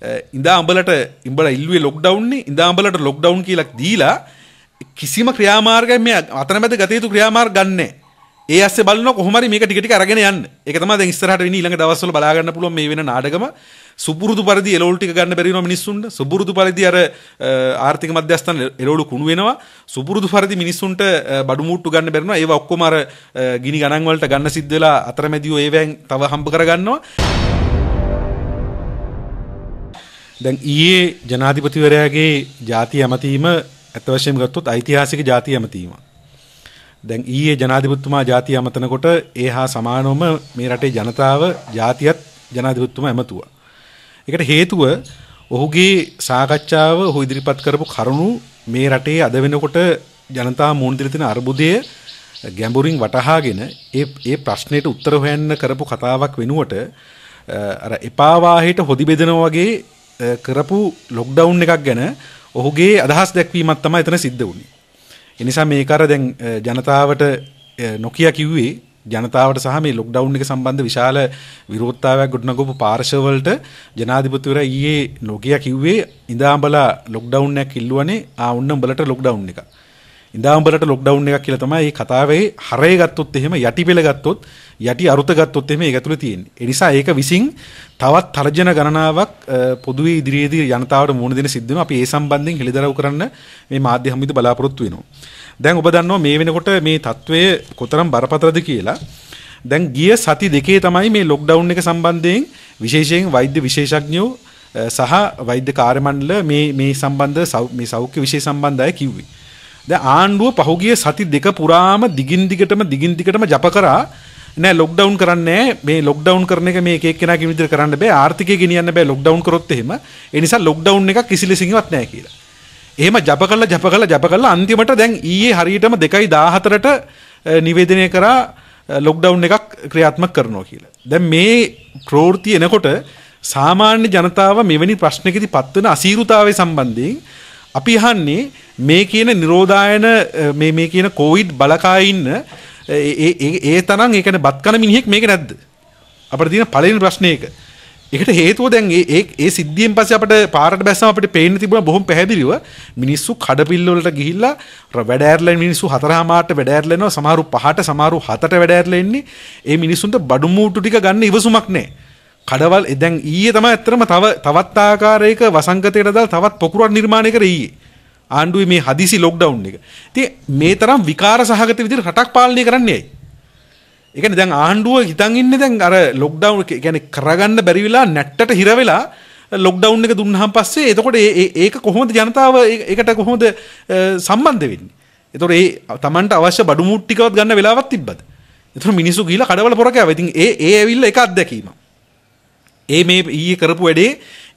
Eh, ඉඳාඹලට ඉඹල ඉල්ුවේ ලොක්ඩවන්නේ ඉඳාඹලට lockdown කියලක් දීලා කිසිම ක්‍රියාමාර්ගය මේ අතන මැද ගතයුතු ක්‍රියාමාර් ගන්න ඒ අස්ස බලන කොහොමරි මේක ටිකට අරගෙන යන්න එක තමයි දැන් ඉස්සරහට වෙන ඊළඟ දවස්වල බලා ගන්න පුළුවන් මේ වෙන නාඩගම සුබුරුදු පරිදි එලෝල් ටික ගන්න බැරි වෙනවා මිනිස්සුන්ට සුබුරුදු පරිදි අර eh, ආර්ථික මධ්‍යස්ථාන එලෝලු කුණු වෙනවා සුබුරුදු පරිදි මිනිස්සුන්ට eh, බඩු මුට්ටු ගන්න බැරි වෙනවා ඒව ඔක්කොම අර ගිනි ගණන් වලට ගන්න සිද්ධ වෙලා අතරමැදියෝ ඒවෙන් තව හම්බ කරගන්නවා දැන් ඊයේ ජනාධිපතිවරයාගේ ජාති ඇමතීම ඇත්ත වශයෙන්ම ගත්තොත් ඓතිහාසික ජාති ඇමතීම. දැන් ඊයේ ජනාධිපතිතුමා ජාතිය ඇමතනකොට ඒ හා සමානවම මේ රටේ ජනතාව ජාතියත් ජනාධිපතිතුමා ඇමතුවා. ඒකට හේතුව ඔහුගේ සාකච්ඡාව ඔහු ඉදිරිපත් කරපු කරුණු මේ රටේ අද වෙනකොට ජනතාව මුහුණ දෙලා තියෙන අර්බුදය ගැඹුරින් වටහාගෙන ඒ ඒ ප්‍රශ්නෙට උත්තර හොයන්න කරපු කතාවක් වෙනුවට අර එපා වාහේට හොදි බෙදනවා වගේ කරපු ලොක්ඩවුන් එකක් ගැන ඔහුගේ අදහස් දැක්වීමත් තම එතන සිද්ධ වුණේ. එනිසා මේ කර දැන් ජනතාවට නොකිය කිව්වේ ජනතාවට සහ මේ ලොක්ඩවුන් එක සම්බන්ධ විශාල විරෝධතාවයක් ගොඩනගපු පාර්ශවවලට ජනාධිපතිවරයා ඊයේ නොකිය කිව්වේ ඉඳාඹලා ලොක්ඩවුන් එකක් ඉල්ලුවනේ ආ ඔන්න උඹලට ලොක්ඩවුන් එකක්. ඉඳාඹරට ලොක්ඩවුන් එකක් කියලා තමයි මේ කතාවේ හරය ගත්තොත් එහෙම යටි පෙළ ගත්තොත් යටි අරුත ගත්තොත් එහෙම ඒක ඇතුළේ තියෙන්නේ. ඒ නිසා ඒක විසින් තවත් තර්ජන ගණනාවක් පොදුවේ ඉදිරියේදී ජනතාවට මුහුණ දෙන සිද්ධ වෙනවා. අපි ඒ සම්බන්ධයෙන් හෙළිදරව් කරන්න මේ මාධ්‍ය හමුවිද බලාපොරොත්තු වෙනවා. දැන් ඔබ දන්නවා මේ වෙනකොට මේ తත්වය කොතරම් බරපතලද කියලා. දැන් ගිය සති දෙකේ තමයි මේ ලොක්ඩවුන් එක සම්බන්ධයෙන් විශේෂයෙන් වෛද්‍ය විශේෂඥයෝ සහ වෛද්‍ය කාර්ය මණ්ඩල මේ මේ සම්බන්ධ මේ සෞඛ්‍ය විශේෂ සම්බන්ධය කිව්වේ. දැන් ආණ්ඩුව පහුගිය සති දෙක පුරාම දිගින් දිගටම දිගින් දිගටම ජප කරා නෑ ලොක්ඩවුන් කරන්නේ මේ ලොක්ඩවුන් කරන එක මේ එක එක්කෙනා කිමිතර කරන්න බෑ ආර්ථිකය ගෙනියන්න බෑ ලොක්ඩවුන් කරොත් එහෙම ඒ නිසා ලොක්ඩවුන් එක කිසිලෙසින්වත් නෑ කියලා. එහෙම ජප කළා ජප කළා ජප කළා අන්තිමට දැන් ඊයේ හරියටම 2.14ට නිවේදනය කරා ලොක්ඩවුන් එකක් ක්‍රියාත්මක කරනවා කියලා. දැන් මේ ප්‍රවෘත්ති එනකොට සාමාන්‍ය ජනතාව මෙවැනි ප්‍රශ්නකදී පත්වන අසීරුතාවය සම්බන්ධයෙන් අපි අහන්නේ මේ කියන නිරෝධායන මේ මේ කියන කොවිඩ් බලකා ඉන්න ඒ තරම් ඒකන බත් කන මිනිහෙක් මේක නැද්ද? අපිට තියෙන පළවෙනි ප්‍රශ්නේ ඒක. ඒකට හේතුව දැන් ඒ ඒ සිද්ධියෙන් පස්සේ අපිට පාරට බැස්සම අපිට පේන්න තිබුණා බොහොම පැහැදිලිව මිනිස්සු කඩපිල්ල වලට ගිහිල්ලා වැඩ ඇරලා මිනිස්සු හතරමාරට වැඩ ඇරලා එනවා සමහරු පහට සමහරු හතට වැඩ ඇරලා ඉන්නේ. ඒ මිනිස්සුන්ට බඩු මූටු ටික ගන්න ඉවසුමක් නැහැ. කඩවල් දැන් ඊයේ තමයි ඇත්තටම තව තවත් ආකාරයක වසංගතයකට දාලා තවත් පොකුරක් නිර්මාණය කරේ ඊයේ ආණ්ඩුවේ මේ හදිසි ලොක්ඩවුන් එක. ඉතින් මේ තරම් විකාර සහගත විදිහට රටක් පාලනය කරන්නේ ඇයි? ඒ කියන්නේ දැන් ආණ්ඩුව හිතන් ඉන්නේ දැන් අර ලොක්ඩවුන් එක කියන්නේ කරගන්න බැරි වෙලා නැට්ටට හිර වෙලා ලොක්ඩවුන් එක දුන්නාන් පස්සේ එතකොට ඒක කොහොමද ජනතාව ඒකට කොහොමද සම්බන්ධ වෙන්නේ? එතකොට ඒ Tamanට අවශ්‍ය බඩු මුට්ටිකවත් ගන්න වෙලාවක් තිබ්බද? එතකොට මිනිස්සු ගිහිලා කඩවල පොරකෑවා. ඉතින් ඒ ඒ ඇවිල්ලා එක අත්දැකීමක්. ඒ මේ ඊයේ කරපු වැඩේ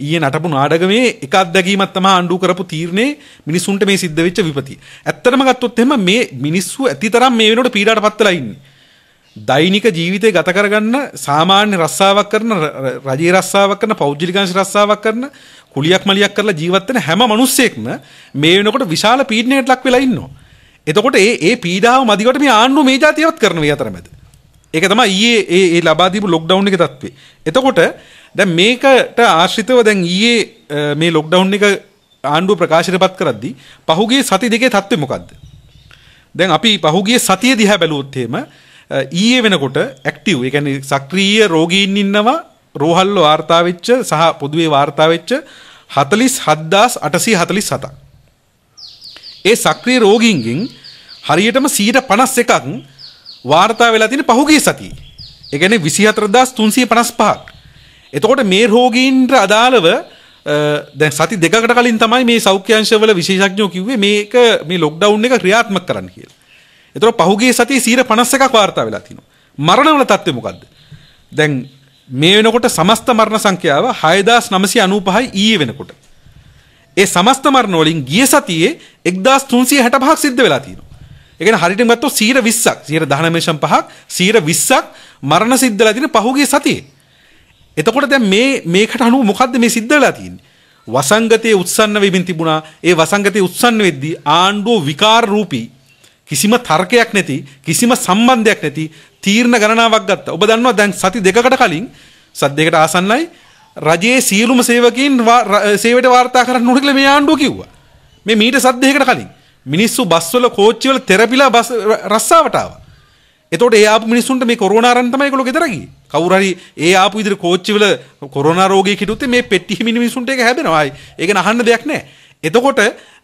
ඊයේ නටපු නාටකමේ එක අත්දැකීමක් තමයි ආණ්ඩුව කරපු තීරණේ මිනිසුන්ට මේ සිද්ධ වෙච්ච විපතිය. ඇත්තටම ගත්තොත් එහෙම මේ මිනිස්සු ඇතිතරම් මේ වෙනකොට පීඩාවට පත් වෙලා ඉන්නේ. දෛනික ජීවිතය ගත කරගන්න සාමාන්‍ය රස්සාවක් කරන රජයේ රස්සාවක් කරන පෞද්ගලිකංශ රස්සාවක් කරන කුලියක් මලියක් කරලා ජීවත් වෙන හැම මිනිස්සෙක්ම මේ වෙනකොට විශාල පීඩනයකට ලක් වෙලා ඉන්නවා. එතකොට ඒ ඒ පීඩාව මදිවට මේ ආණ්ඩුව මේ જાතියවත් කරන මේ අතරමැද. ඒක තම ඒ ඒ ලබාදීපු ලොක්ඩව් එක තත්වේ එතකොට දැ මේකට ආශ්‍රිතව දැන් ඊයේ මේ ලොක්ඩව් එක ආණ්ඩුව ප්‍රකාශයට පත් කරද්දි පහුගේ සති දෙකේ තත්ත්ව මොකක්ද දැන් අපි පහුගේ සතිය දිහා බැලුවොත්තේම ඊයේ වෙනකොට ඇක්ටව් එකන සක්‍රීය රෝගීන් ඉන්නවා රෝහල්ල වාර්තාවෙච්ච සහ පොදුවේ වාර්තාවෙච්ච හතලිස් හද්දාස් අටසී හතලිස් සතා ඒ සක්‍රිය රෝගීන්ගෙන් හරියටම සීට පනස් එකක් වාර්තා වෙලා තියෙන පහුගිය සතිය. ඒ කියන්නේ 24355ක්. එතකොට මේ රෝගීන්ට අදාළව දැන් සති දෙකකට කලින් තමයි මේ සෞඛ්‍ය අංශවල විශේෂඥයෝ කිව්වේ මේක මේ ලොක්ඩවුන් එක ක්‍රියාත්මක කරන්න කියලා. එතකොට පහුගිය සතියේ 151ක් වාර්තා වෙලා තිනවා. මරණවල තත්ත්වය මොකද්ද? දැන් මේ වෙනකොට සමස්ත මරණ සංඛ්‍යාව 6995යි ඊයේ වෙනකොට. ඒ සමස්ත මරණ වලින් ගිය සතියේ 1365ක් සිද්ධ වෙලා තියෙනවා. එකන හරිට මත්තු සීර විස්සක් සීර දහනමේෂම් පහක් සීර විස්සක් මරණ සිද්ධලා තින පහුගේ සතිය. එතකොට දැන් මේ මේකට අනුව මොකද්ද මේ සිද්ධලා තියෙන්නේ? වසංගතයේ උත්සන්න වෙමින් තිබුණා. ඒ වසංගතයේ උත්සන්න වෙද්දී ආණ්ඩුව විකාර රූපී කිසිම තර්කයක් නැති කිසිම සම්බන්ධයක් නැති තීරණ ගණනාවක් ගත්තා. ඔබ දන්නවා දැන් සති දෙකකට කලින් සත් දෙකට ආසන්නයි රජයේ සියලුම සේවකයන් සේවයට වාර්තා කරන්න ඕන කියලා මේ ආණ්ඩුව කිව්වා. මේ මීට සත් දෙකකට කලින්. මිනිස්සු බස්වල කෝච්චිවල තෙරපිලා බස් රස්සාවට ආවා. එතකොට ඒ ආපු මිනිස්සුන්ට මේ කොරෝනා අරන් තමයි ඒගොල්ලෝ ගෙදර ගියේ. කවුරු හරි ඒ ආපු ඉදිරි කෝච්චිවල කොරෝනා රෝගී කිටුත්තේ මේ පෙට්ටි හිමින මිනිස්සුන්ට ඒක හැබෙනවා. ඒක නහන්න දෙයක් නැහැ. එතකොට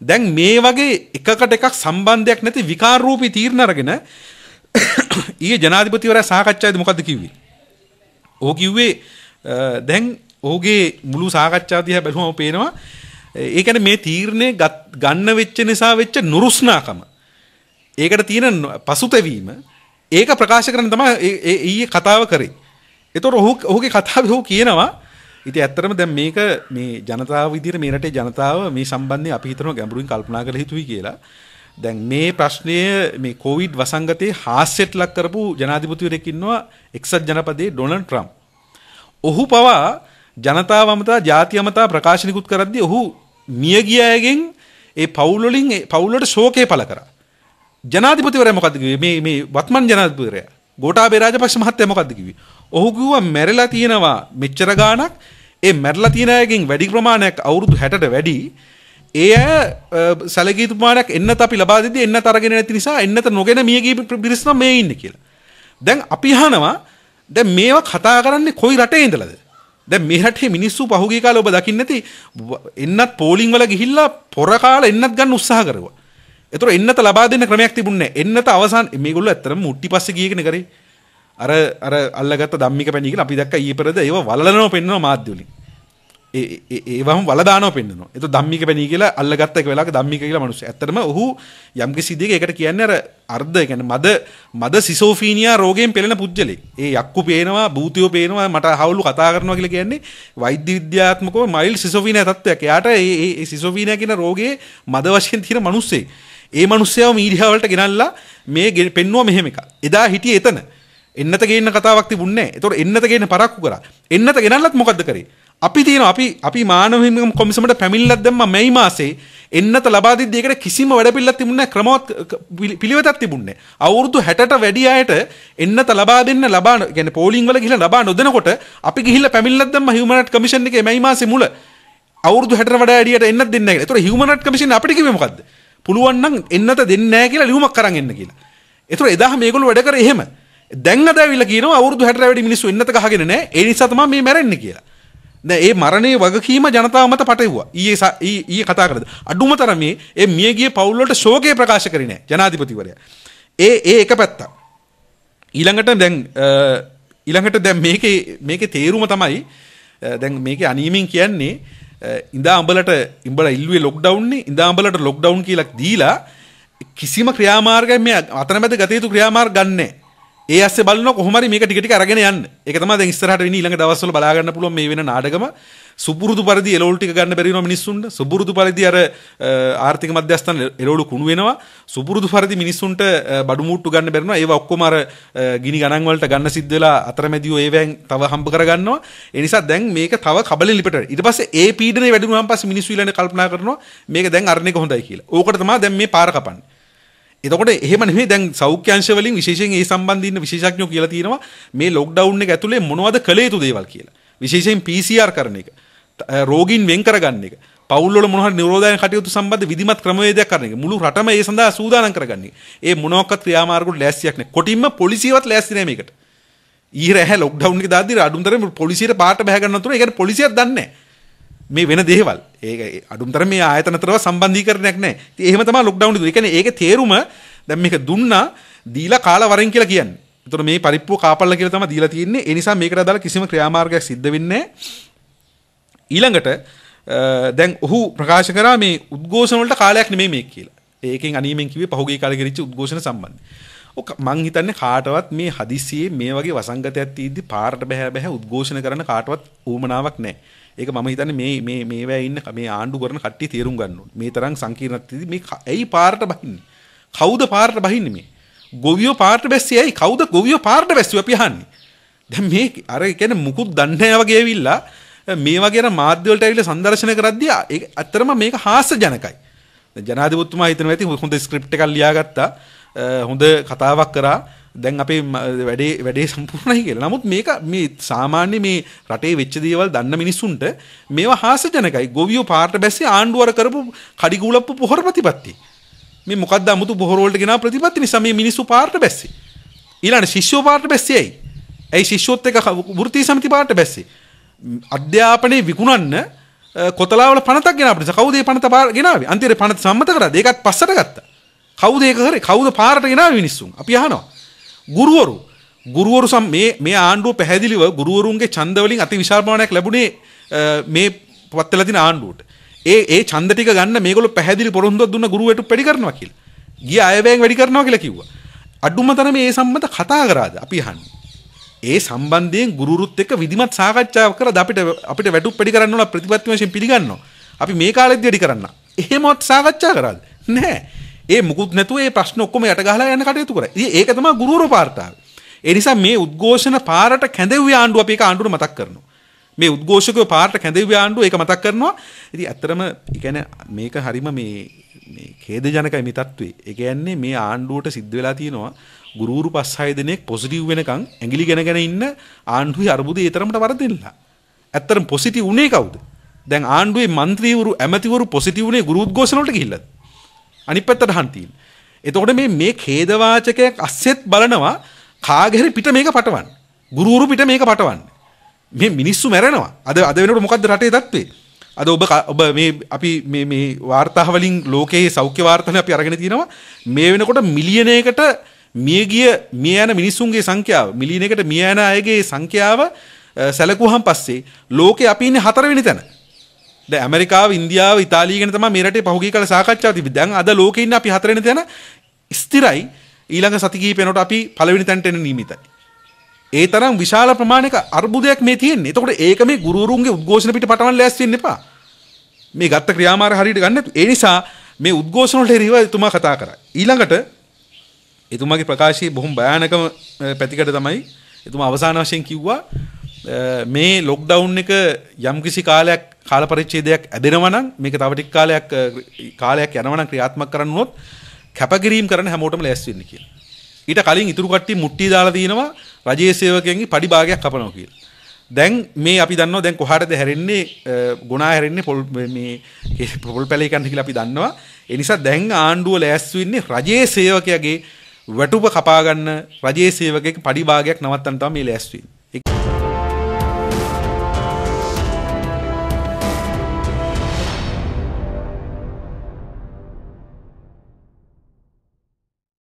දැන් මේ වගේ එකකට එකක් සම්බන්ධයක් නැති විකාර රූපී තීරණ අරගෙන ඊයේ ජනාධිපතිවරයා සාකච්ඡාවේදී මොකද්ද කිව්වේ? ඔහු කිව්වේ දැන් ඔහුගේ මුළු සාකච්ඡාව දිහා බැලුවම පේනවා ඒකන මේ තීරණය ගන්න වෙච්ච නිසා වෙච්ච නුරුස්නාකම. ඒකට තියෙන පසුතැවීම ඒක ප්‍රකාශ කරන තම ඊයේ කතාව කරේ. එතොට ඔහු ඔහුගේ කතාව හෝ කියනවා ඉති ඇත්තරම දැම් මේක මේ ජනතාව විදිර මේරටේ ජනතාව මේ සම්බන්ධය අපිහිතන ගැඹරුවින් කල්පනා කළ හිතුයි කියලා දැන් මේ ප්‍රශ්නය මේ කෝවිඩ් වසංගතයේ හාස්සෙට් ලක් කරපු ජනාධිපතිවරෙකින්නවා එක්සත් ජනපදයේ ඩොනන් ට්‍රම්. ඔහු පවා ජනතාව අමතා ජාති අමතා ප්‍රකාශනිකුත් කරද්දී ඔහු මිය ගිය අයගෙන් ඒ පවුල් වලින් පවුලට ශෝකය පළ කරා. ජනාධිපතිවරයා මොකද්ද කිව්වේ? මේ මේ වත්මන් ජනාධිපතිවරයා ගෝඨාභය රාජපක්ෂ මහත්තයා මොකද්ද කිව්වේ? ඔහු කිව්වා මැරිලා තියෙනවා මෙච්චර ගාණක්. ඒ මැරිලා තියෙන අයගෙන් වැඩි ප්‍රමාණයක් අවුරුදු 60ට වැඩි. ඒ අය සැලකී ප්‍රමාණයක් එන්නත් අපි ලබා දෙද්දී එන්නත් අරගෙන නැති නිසා එන්නත් නොගෙන මිය ගිය පිරිස නම් මේ ඉන්නේ කියලා. දැන් අපි අහනවා දැන් මේවා කතා කරන්නේ කොයි රටේ ඉඳලාද? දැන් මේ රටේ මිනිස්සු පහුගිය කාලේ ඔබ දකින්න නැති එන්නත් පෝලිං වල ගිහිල්ලා පොර කාලා එන්නත් ගන්න උත්සාහ කරුවා. ඒතර එන්නත ලබා දෙන්න ක්‍රමයක් තිබුණේ නැහැ. එන්නත අවසාන මේගොල්ලෝ ඇත්තටම මුට්ටි පස්සේ ගියගෙන කරේ. අර අර අල්ලගත්ත ධම්මික පැණි කියලා අපි දැක්ක ඊපරද ඒව වලලනව පෙන්වන මාධ්‍ය වලින්. ඒවම වලදාන පෙන්න්න එතු දම්මික පැනී කියලා අල්ලගත්තක වෙලා දම්මික කියලා මනුස ඇතරම ඔහු යම්කි සිදික එකට කියන්න අර්ධ ගැන මද මද සිසෝෆීනියා රෝගෙන් පෙළෙන පුද්ගලෙ ඒ යක්කු පේනවා භූතියෝ පේනවා මට හවුලු කතා කරනවා කියල කියන්නේ වෛද්‍ය විද්‍යාත්මකව මයිල් සිසෝෆීනය තත්වයක් යාට ඒ සිසෝෆීනය කියෙන රෝගේ මද වශයෙන් තිර මනුස්සේ ඒ මනුස්්‍යයාව මීඩියාවලට ගෙනල්ලා මේ ගෙ පෙන්වා මෙහෙම එක එදා හිටිය එතන එන්නත ගේන්න කතාවක් තිබුණේ තොර එන්නත ගේන පරක්කු කර එන්නත ගෙනල්ලත් මොකක්ද කරේ අපි තියෙන අපි අපි මානව හිමිකම් කොමිසමට පැමිණිල්ලක් දැම්මා මේ මාසේ එන්නත ලබා දෙද්දී ඒකට කිසිම වැඩපිළිවෙලක් තිබුණේ නැහැ ක්‍රමවත් පිළිවෙතක් තිබුණේ අවුරුදු 60ට වැඩි අයට එන්නත ලබා දෙන්න ලබා يعني පෝලිං වල ගිහිල්ලා ලබා නොදෙනකොට අපි ගිහිල්ලා පැමිණිල්ලක් දැම්මා හියුමන් රයිට් කමිෂන් එකේ මේ මාසේ මුල අවුරුදු 60ට වඩා වැඩියට එන්නත් දෙන්නේ නැහැ කියලා. ඒතකොට හියුමන් රයිට් කමිෂන් අපිට කිව්වේ මොකද්ද? පුළුවන් නම් එන්නත දෙන්නේ නැහැ කියලා ලියුමක් කරන් එන්න කියලා. ඒතකොට එදා මේගොල්ලෝ වැඩ කරේ එහෙම. දැන් අද ඇවිල්ලා කියනවා අවුරුදු 60ට වැඩි මිනිස්සු එන්නත ගහගෙන නැහැ. ඒ නිසා තමයි මේ මැරෙන්නේ කියලා. ඒ මරණය වගකීම ජනතාව මත පටව්වා ඒ ඒ කතා කරද. අඩුම තරමේ ඒ මියගේ පවුල්ලට ශෝකය ප්‍රකාශ කරන ජනාධිපතිවරය. ඒ ඒ එක පැත්තා. ඊළඟට දැන් ඉළඟට දැම් මේක තේරුම තමයි දැන් මේක අනීමෙන් කියන්නේ ඉඳා අඹලට ඉඹල ඉල්ුවේ ලොක්ඩවන්නේ ඉදාම්ඹලට ලොක්ඩවන් කියලක් දීලා කිසිම ක්‍රියාමාර්ගය මේ අතනමැද ගතයුතු ක්‍රියාමාර් ගන්නේ ඒ අස්සේ බලන කොහොමරි මේක ටික ටික අරගෙන යන්න. ඒක තමයි දැන් ඉස්සරහට වෙන්නේ ඊළඟ දවස්වල බලා ගන්න පුළුවන් මේ වෙන නාඩගම. සුබුරුදු පරිදි එලෝල් ටික ගන්න බැරි වෙනවා මිනිස්සුන්ට. සුබුරුදු පරිදි අර ආර්ථික මධ්‍යස්ථාන එලෝලු කුණු වෙනවා. සුබුරුදු පරිදි මිනිස්සුන්ට බඩු මුට්ටු ගන්න බැරි වෙනවා. ඒවා ඔක්කොම අර ගිනි ගණන් වලට ගන්න සිද්ධ වෙලා අතරමැදියෝ ඒවෙන් තව හම්බ කරගන්නවා. ඒ නිසා දැන් මේක තව කබලෙන් ලිපට. ඊට පස්සේ ඒ පීඩනේ වැඩි වුණාන් පස්සේ මිනිස්සු ඊළඟ කල්පනා කරනවා මේක දැන් අරණේක හොඳයි කියලා. ඕකට තමයි දැන් මේ පාර කපන්නේ. එතකොට එහෙම නෙමෙයි දැන් සෞඛ්‍යංශ වලින් විශේෂයෙන් ඒ සම්බන්ධ ඉන්න විශේෂඥයෝ කියලා තියෙනවා මේ ලොක්ඩවුන් එක ඇතුලේ මොනවද කළ යුතු දේවල් කියලා. විශේෂයෙන් PCR කරන එක, රෝගීන් වෙන් කරගන්න එක, පවුල් වල මොනවා හරි නිරෝධායන කටයුතු සම්බන්ධ විධිමත් ක්‍රමවේදයක් කරන එක. මුළු රටම ඒ සඳහා සූදානම් කරගන්නේ. ඒ මොනවාක්වත් ක්‍රියාමාර්ග වල ලෑස්තියක් නැහැ. කොටින්ම පොලිසියවත් ලෑස්ති නැහැ මේකට. ඊර ඇහැ ලොක්ඩවුන් එක දාද්දි අඩුම්තරම පොලිසියට පාට බහ ගන්න තුන ඒකට පොලිසියක් දන්නේ නැහැ. මේ වෙන දේවල් ඒක අඩුම්තර මේ ආයතනතරව සම්බන්ධීකරණයක් නැහැ. ඉතින් එහෙම තමයි ලොක්ඩවුන් දුන්නේ. ඒ කියන්නේ ඒකේ තේරුම දැන් මේක දුන්නා දීලා කාලා වරෙන් කියලා කියන්නේ. එතකොට මේ පරිප්පුව කාපල්ලා කියලා තමයි දීලා තියෙන්නේ. ඒ නිසා මේකට අදාළ කිසිම ක්‍රියාමාර්ගයක් සිද්ධ වෙන්නේ ඊළඟට දැන් ඔහු ප්‍රකාශ කරා මේ උද්ඝෝෂණ වලට කාලයක් නෙමෙයි මේක කියලා. ඒකෙන් අනීමෙන් කිව්වේ පහුගිය කාලේ ගිරිච්ච උද්ඝෝෂණ සම්බන්ධයෙන්. ඔක මං හිතන්නේ කාටවත් මේ හදිසියේ මේ වගේ වසංගතයක් තියද්දි පාරට බැහැ බැහැ උද්ඝෝෂණ කරන්න කාටවත් ඌමනාවක් නැහැ. ඒක මම හිතන්නේ මේ මේ මේවැ ඉන්න මේ ආණ්ඩු කරන කට්ටිය තේරුම් ගන්න ඕනේ. මේ තරම් සංකීර්ණත්වයේදී මේ ඇයි පාරට බහින්නේ? කවුද පාරට බහින්නේ මේ? ගොවියෝ පාරට බැස්සේ ඇයි? කවුද ගොවියෝ පාරට බැස්සුව අපි අහන්නේ. දැන් මේ අර කියන්නේ මුකුත් දන්නේ නැහැ වගේ ඇවිල්ලා මේ වගේ මාධ්‍ය වලට ඇවිල්ලා සංදර්ශන කරද්දී ඒක ඇත්තටම මේක හාස්‍ය ජනකයි. ජනාධිපතිතුමා හිතනවා ඇති හොඳ ස්ක්‍රිප්ට් එකක් ලියාගත්තා. හොඳ කතාවක් කරා. දැන් අපේ වැඩේ වැඩේ සම්පූර්ණයි කියලා. නමුත් මේක මේ සාමාන්‍ය මේ රටේ වෙච්ච දේවල් දන්න මිනිස්සුන්ට මේවා හාස්‍යජනකයි. ගොවියෝ පාට බැස්සේ ආණ්ඩුවර කරපු කඩිගුලප්පු පොහොර ප්‍රතිපත්ති. මේ මොකද්ද 아무තු පොහොර වලට ගෙනා ප්‍රතිපත්ති නිසා මේ මිනිස්සු පාට බැස්සේ. ඊළඟ ශිෂ්‍යෝ පාට බැස්සේයි. ඇයි ශිෂ්‍යොත් එක වෘත්ති සමිති පාට බැස්සේ. අධ්‍යාපනයේ විකුණන්න කොතලාවල පනතක් ගෙනාපු නිසා කවුද මේ පනත ගෙනාවේ? අන්තිමේ පනත සම්මත කරාද? ඒකත් පස්සට ගත්තා. කවුද ඒක කරේ? කවුද පාරට ගෙනාවේ මිනිස්සුන්? අපි අහනවා. ගුරුවරු ගුරුවරු සම් මේ මේ ආණ්ඩුව පැහැදිලිව ගුරුවරුන්ගේ ඡන්දවලින් අති විශාල ප්‍රමාණයක් ලැබුණේ මේ පවත්ලා තියෙන ආණ්ඩුවට. ඒ ඒ ඡන්ද ටික ගන්න මේගොල්ලෝ පැහැදිලි පොරොන්දුවක් දුන්න ගුරුවරට පැඩි කරනවා කියලා. ගිය අයවැයෙන් වැඩි කරනවා කියලා කිව්වා. අඩුම තරමේ මේ සම්බන්ධ කතා කරාද අපි අහන්නේ. ඒ සම්බන්ධයෙන් ගුරුරුත් එක්ක විධිමත් සාකච්ඡාවක් කරලා අපිට අපිට වැටුප් පැඩි කරන්න ඕන ප්‍රතිපත්ති වශයෙන් පිළිගන්නවා. අපි මේ කාලෙත් වැඩි කරන්න. එහෙමවත් සාකච්ඡා කරාද? නැහැ. ඒ මුකුත් නැතුව ඒ ප්‍රශ්න ඔක්කොම යට ගහලා යන කටයුතු කරා. ඉතින් ඒක තමයි ගුරුවරු පාර්තාව. ඒ නිසා මේ උද්ඝෝෂණ පාරට කැඳෙව්වේ ආණ්ඩුව අපි ඒක ආණ්ඩුවට මතක් කරනවා. මේ උද්ඝෝෂකයෝ පාරට කැඳෙව්වේ ආණ්ඩුව ඒක මතක් කරනවා. ඉතින් ඇත්තටම කියන්නේ මේක හරීම මේ මේ ඛේදජනකයි මේ තත්ත්වේ. ඒ කියන්නේ මේ ආණ්ඩුවට සිද්ධ වෙලා තියෙනවා ගුරුවරු පස් හය දෙනෙක් පොසිටිව් වෙනකන් ඇඟිලි ගෙනගෙන ඉන්න ආණ්ඩුවේ අරුබුදේ ඒ තරමට වර්ධෙන්නලා. ඇත්තටම පොසිටිව් උනේ කවුද? දැන් ආණ්ඩුවේ മന്ത്രിවරු ඇමතිවරු පොසිටිව් උනේ ගුරු උද්ඝෝෂණ වලට ගිහිල්ලා. අනිත් පැත්තට අහන් තියෙන. එතකොට මේ මේ ඛේදවාචකයක් අස්සෙත් බලනවා කාගෙහරි පිට මේක පටවන්න. ගුරුවරු පිට මේක පටවන්න. මේ මිනිස්සු මැරෙනවා. අද අද වෙනකොට මොකද්ද රටේ தත්ත්වේ? අද ඔබ ඔබ මේ අපි මේ මේ වාර්තා වලින් ලෝකයේ සෞඛ්‍ය වාර්තානේ අපි අරගෙන තිනවා මේ වෙනකොට මිලියනයකට මිය ගිය මිය යන මිනිස්සුන්ගේ සංඛ්‍යාව මිලියනයකට මිය යන අයගේ සංඛ්‍යාව සැලකුවහම පස්සේ ලෝකේ අපි ඉන්නේ හතරවෙනි තැන. ඇමරිකාව ඉන්දියාව ඉතාලීගෙන තම මේරට පහුගේ කල සාකච්ඡා තිබි දැන් අද ලෝකන්න අපි හතරෙන තැන ස්තිරයි ඊළඟ සතිකී පෙනට අපි පලවෙනි තැන්ටෙන නීමිතයි. ඒ තරම් විශාල ප්‍රමාණක අර්බුදයක් මේ තියෙන එතකොට ඒක මේ ගුරුරුන්ගේ උද්ඝෝෂණ පිට පටවන් ලැස්තින්න එපා මේ ගත්ත ක්‍රියාමාර හරිට ගන්න ඒ නිසා මේ උද්ඝෝෂණට හෙරිව එතුමා කතා කරා ඊළඟට එතුමාගේ ප්‍රකාශයේ බොහොම භයානකම පැතිකඩ තමයි එතුමා අවසාන වශයෙන් කිව්වා මේ ලොක්ඩවුන් එක යම්කිසි කාලයක් කාල පරිච්චේදයක් ඇදෙනවනම් මේක තවටික් කාලයක් කාලයක් යනවන ක්‍රියාත්මක් කරන්නොත් කැපකිරීම් කරන හැමෝටම ලැස්වෙන්න කිය. ඊට කලින් ඉතුරු කට්ටි මුට්ටි දාලා තියෙනවා රජයේ සේවකයන්ගේ පඩි භාගයක් කපනවා කියලා. දැන් මේ අපි දන්නවා දැන් කොහටද හැරෙන්නේ ගුණා හැරෙන්නේ පොල් මේ පොල් පැලේ කන්න කියලා අපි දන්නවා. ඒ නිසා දැන් ආණ්ඩුව ලෑස්ති වෙන්නේ රජයේ සේවකයාගේ වැටුප කපා ගන්න රජයේ සේවකයෙක් පඩි භාගයක් නවත්තන්න තමයි මේ ලෑස්ති වෙන්නේ.